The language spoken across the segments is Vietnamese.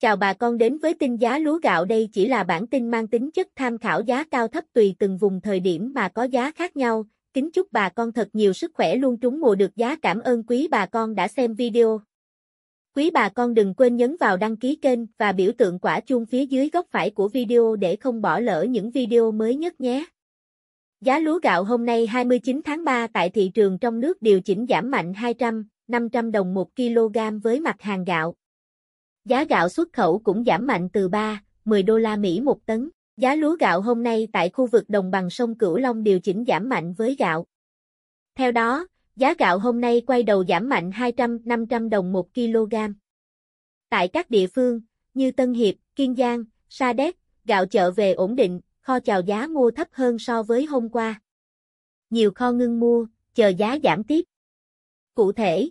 Chào bà con đến với tin giá lúa gạo đây chỉ là bản tin mang tính chất tham khảo giá cao thấp tùy từng vùng thời điểm mà có giá khác nhau. Kính chúc bà con thật nhiều sức khỏe luôn trúng mùa được giá cảm ơn quý bà con đã xem video. Quý bà con đừng quên nhấn vào đăng ký kênh và biểu tượng quả chuông phía dưới góc phải của video để không bỏ lỡ những video mới nhất nhé. Giá lúa gạo hôm nay 29 tháng 3 tại thị trường trong nước điều chỉnh giảm mạnh 200, 500 đồng 1 kg với mặt hàng gạo. Giá gạo xuất khẩu cũng giảm mạnh từ 3, 10 đô la Mỹ một tấn. Giá lúa gạo hôm nay tại khu vực đồng bằng sông Cửu Long điều chỉnh giảm mạnh với gạo. Theo đó, giá gạo hôm nay quay đầu giảm mạnh 200-500 đồng một kg. Tại các địa phương như Tân Hiệp, Kiên Giang, Sa Đéc, gạo chợ về ổn định, kho chào giá mua thấp hơn so với hôm qua. Nhiều kho ngưng mua, chờ giá giảm tiếp. Cụ thể,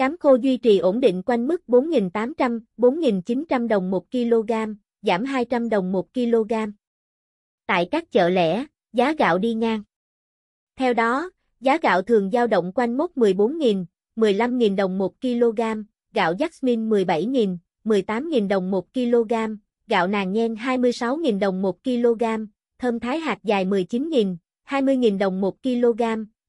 Cám khô duy trì ổn định quanh mức 4.800-4.900 đồng 1 kg, giảm 200 đồng 1 kg. Tại các chợ lẻ, giá gạo đi ngang. Theo đó, giá gạo thường dao động quanh mốc 14.000, 15.000 đồng 1 kg, gạo Jasmine 17.000, 18.000 đồng 1 kg, gạo nàng nhen 26.000 đồng 1 kg, thơm thái hạt dài 19.000, 20.000 đồng 1 kg,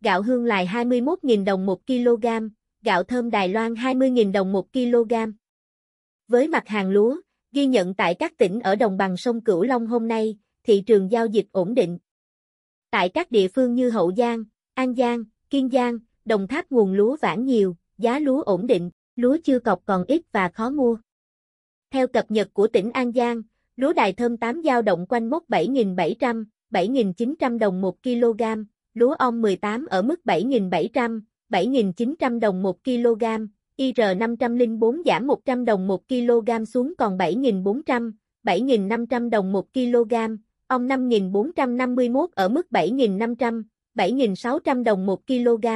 gạo hương lài 21.000 đồng 1 kg, gạo thơm Đài Loan 20.000 đồng 1 kg. Với mặt hàng lúa, ghi nhận tại các tỉnh ở đồng bằng sông Cửu Long hôm nay, thị trường giao dịch ổn định. Tại các địa phương như Hậu Giang, An Giang, Kiên Giang, Đồng Tháp nguồn lúa vãn nhiều, giá lúa ổn định, lúa chưa cọc còn ít và khó mua. Theo cập nhật của tỉnh An Giang, lúa đài thơm 8 giao động quanh mốc 7.700, 7.900 đồng 1 kg, lúa ong 18 ở mức 7.700, 7.900 đồng 1 kg, IR504 giảm 100 đồng 1 kg xuống còn 7.400, 7.500 đồng 1 kg, ong 5.451 ở mức 7.500, 7.600 đồng 1 kg,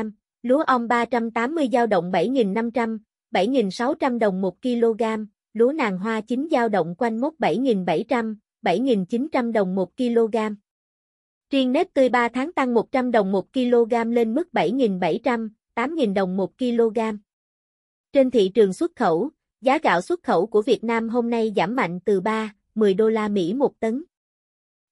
lúa ong 380 dao động 7.500, 7.600 đồng 1 kg, lúa nàng hoa chính dao động quanh mốc 7.700, 7.900 đồng 1 kg. Riêng nếp tươi 3 tháng tăng 100 đồng 1 kg lên mức 7.700, 8.000 đồng 1 kg. Trên thị trường xuất khẩu, giá gạo xuất khẩu của Việt Nam hôm nay giảm mạnh từ 3, 10 đô la Mỹ một tấn.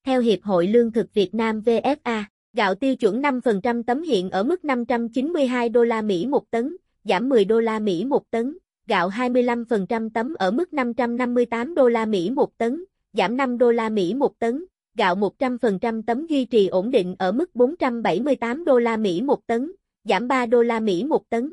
Theo Hiệp hội Lương thực Việt Nam VFA, gạo tiêu chuẩn 5% tấm hiện ở mức 592 đô la Mỹ một tấn, giảm 10 đô la Mỹ một tấn, gạo 25% tấm ở mức 558 đô la Mỹ một tấn, giảm 5 đô la Mỹ một tấn, gạo 100% tấm duy trì ổn định ở mức 478 đô la Mỹ một tấn, giảm 3 đô la Mỹ một tấn.